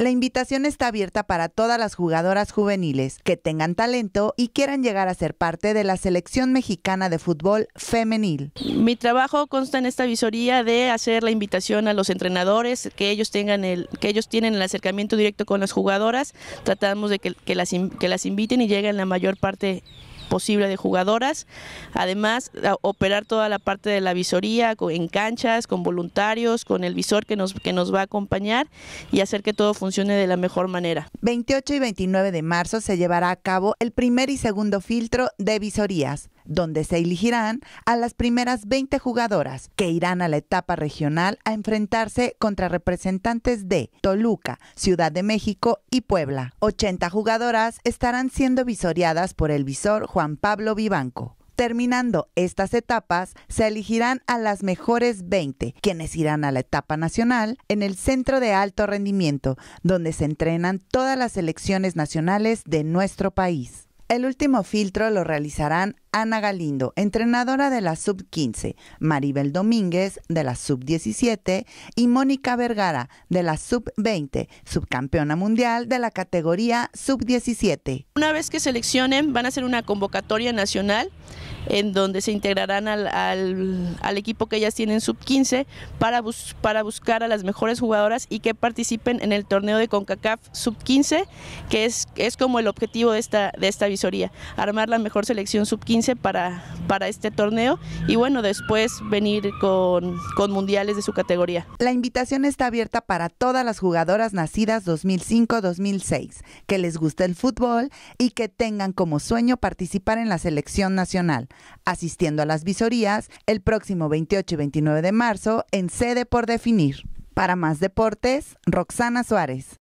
La invitación está abierta para todas las jugadoras juveniles que tengan talento y quieran llegar a ser parte de la selección mexicana de fútbol femenil. Mi trabajo consta en esta visoría de hacer la invitación a los entrenadores, que ellos tengan el, que ellos tienen el acercamiento directo con las jugadoras. Tratamos de que, que las, que las inviten y lleguen la mayor parte posible de jugadoras. Además, operar toda la parte de la visoría en canchas, con voluntarios, con el visor que nos, que nos va a acompañar y hacer que todo funcione de la mejor manera. 28 y 29 de marzo se llevará a cabo el primer y segundo filtro de visorías donde se elegirán a las primeras 20 jugadoras que irán a la etapa regional a enfrentarse contra representantes de Toluca, Ciudad de México y Puebla. 80 jugadoras estarán siendo visoreadas por el visor Juan Pablo Vivanco. Terminando estas etapas, se elegirán a las mejores 20, quienes irán a la etapa nacional en el Centro de Alto Rendimiento, donde se entrenan todas las selecciones nacionales de nuestro país. El último filtro lo realizarán Ana Galindo, entrenadora de la sub-15, Maribel Domínguez de la sub-17 y Mónica Vergara de la sub-20, subcampeona mundial de la categoría sub-17. Una vez que seleccionen, van a hacer una convocatoria nacional en donde se integrarán al, al, equipo que ellas tienen sub-15 para, buscar a las mejores jugadoras y que participen en el torneo de CONCACAF sub-15, que es, como el objetivo de esta, de esta visoría, armar la mejor selección sub-15 para, este torneo y bueno, después venir con, con mundiales de su categoría. La invitación está abierta para todas las jugadoras nacidas 2005-2006, que les guste el fútbol y que tengan como sueño participar en la selección nacional asistiendo a las visorías el próximo 28 y 29 de marzo en sede por definir. Para más deportes, Roxana Suárez.